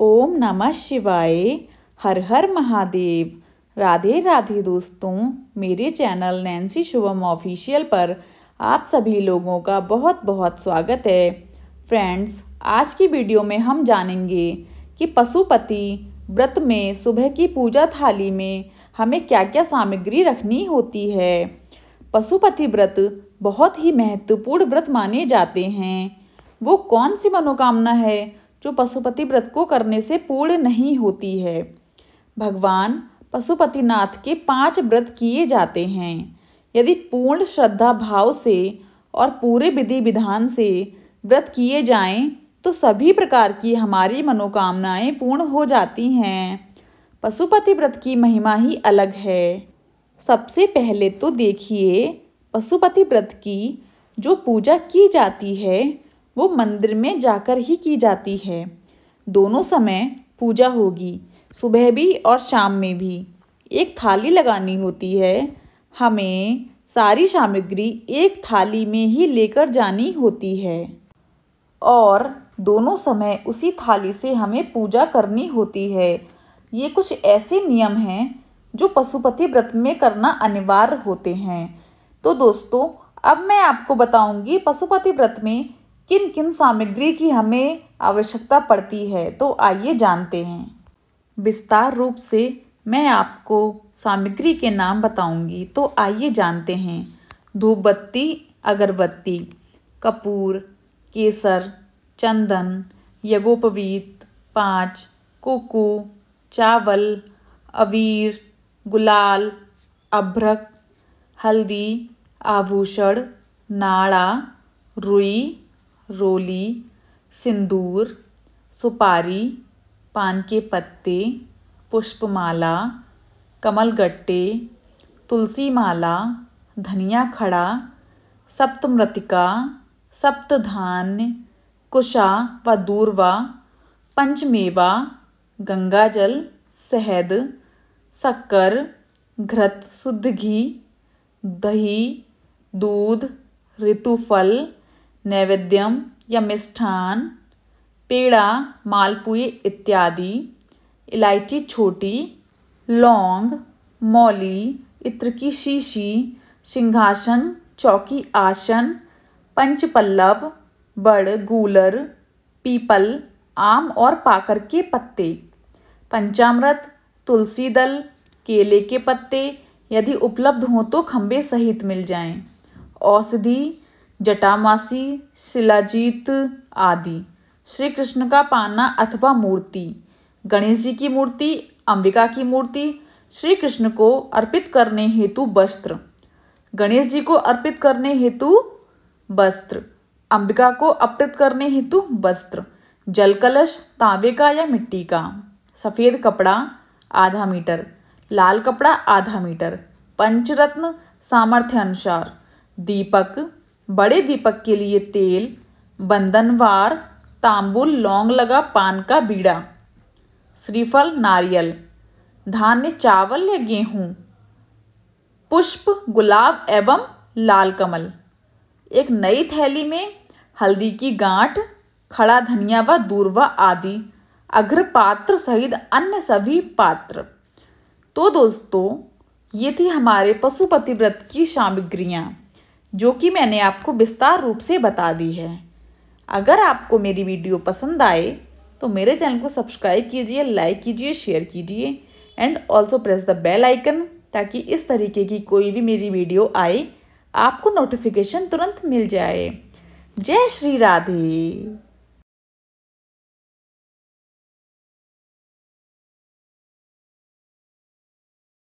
ओम नमः शिवाय हर हर महादेव राधे राधे दोस्तों मेरे चैनल नैन्सी शुभम ऑफिशियल पर आप सभी लोगों का बहुत बहुत स्वागत है फ्रेंड्स आज की वीडियो में हम जानेंगे कि पशुपति व्रत में सुबह की पूजा थाली में हमें क्या क्या सामग्री रखनी होती है पशुपति व्रत बहुत ही महत्वपूर्ण व्रत माने जाते हैं वो कौन सी मनोकामना है जो पशुपति व्रत को करने से पूर्ण नहीं होती है भगवान पशुपतिनाथ के पांच व्रत किए जाते हैं यदि पूर्ण श्रद्धा भाव से और पूरे विधि विधान से व्रत किए जाएं तो सभी प्रकार की हमारी मनोकामनाएं पूर्ण हो जाती हैं पशुपति व्रत की महिमा ही अलग है सबसे पहले तो देखिए पशुपति व्रत की जो पूजा की जाती है वो मंदिर में जाकर ही की जाती है दोनों समय पूजा होगी सुबह भी और शाम में भी एक थाली लगानी होती है हमें सारी सामग्री एक थाली में ही लेकर जानी होती है और दोनों समय उसी थाली से हमें पूजा करनी होती है ये कुछ ऐसे नियम हैं जो पशुपति व्रत में करना अनिवार्य होते हैं तो दोस्तों अब मैं आपको बताऊंगी पशुपति व्रत में किन किन सामग्री की हमें आवश्यकता पड़ती है तो आइए जानते हैं विस्तार रूप से मैं आपको सामग्री के नाम बताऊंगी तो आइए जानते हैं धूपबत्ती अगरबत्ती कपूर केसर चंदन यगोपवीत पाँच कुकू चावल अबीर गुलाल अभ्रक हल्दी आभूषण नाड़ा रुई रोली सिंदूर सुपारी पान के पत्ते पुष्पमाला कमलगट्टे तुलसी माला धनिया खड़ा सप्तमृतिका सप्तधान्य कुशा व दूरवा पंचमेवा गंगाजल शहद शक्कर घृत शुद्ध घी दही दूध ऋतुफल नैवेद्यम या मिष्ठान पेड़ा मालपुए इत्यादि इलायची छोटी लौंग मौली इत्र की शीशी सिंहासन चौकी आसन पंचपल्लव बड़ गूलर पीपल आम और पाकर के पत्ते पंचामृत तुलसी दल केले के पत्ते यदि उपलब्ध हों तो खम्बे सहित मिल जाएं औषधि जटामासी शिलाजीत आदि श्री कृष्ण का पाना अथवा मूर्ति गणेश जी की मूर्ति अंबिका की मूर्ति श्री कृष्ण को अर्पित करने हेतु वस्त्र गणेश जी को अर्पित करने हेतु वस्त्र अंबिका को अर्पित करने हेतु वस्त्र जल कलश तांबे का या मिट्टी का सफ़ेद कपड़ा आधा मीटर लाल कपड़ा आधा मीटर पंचरत्न सामर्थ्य अनुसार दीपक बड़े दीपक के लिए तेल बंधनवार तांबुल लौंग लगा पान का बीड़ा श्रीफल नारियल धान्य चावल या गेहूँ पुष्प गुलाब एवं लाल कमल एक नई थैली में हल्दी की गांठ खड़ा धनिया व दूरवा आदि अग्रपात्र सहित अन्य सभी पात्र तो दोस्तों ये थी हमारे पशुपति व्रत की सामग्रियाँ जो कि मैंने आपको विस्तार रूप से बता दी है अगर आपको मेरी वीडियो पसंद आए तो मेरे चैनल को सब्सक्राइब कीजिए लाइक कीजिए शेयर कीजिए and also press the bell icon ताकि इस तरीके की कोई भी मेरी वीडियो आए आपको नोटिफिकेशन तुरंत मिल जाए जय श्री राधे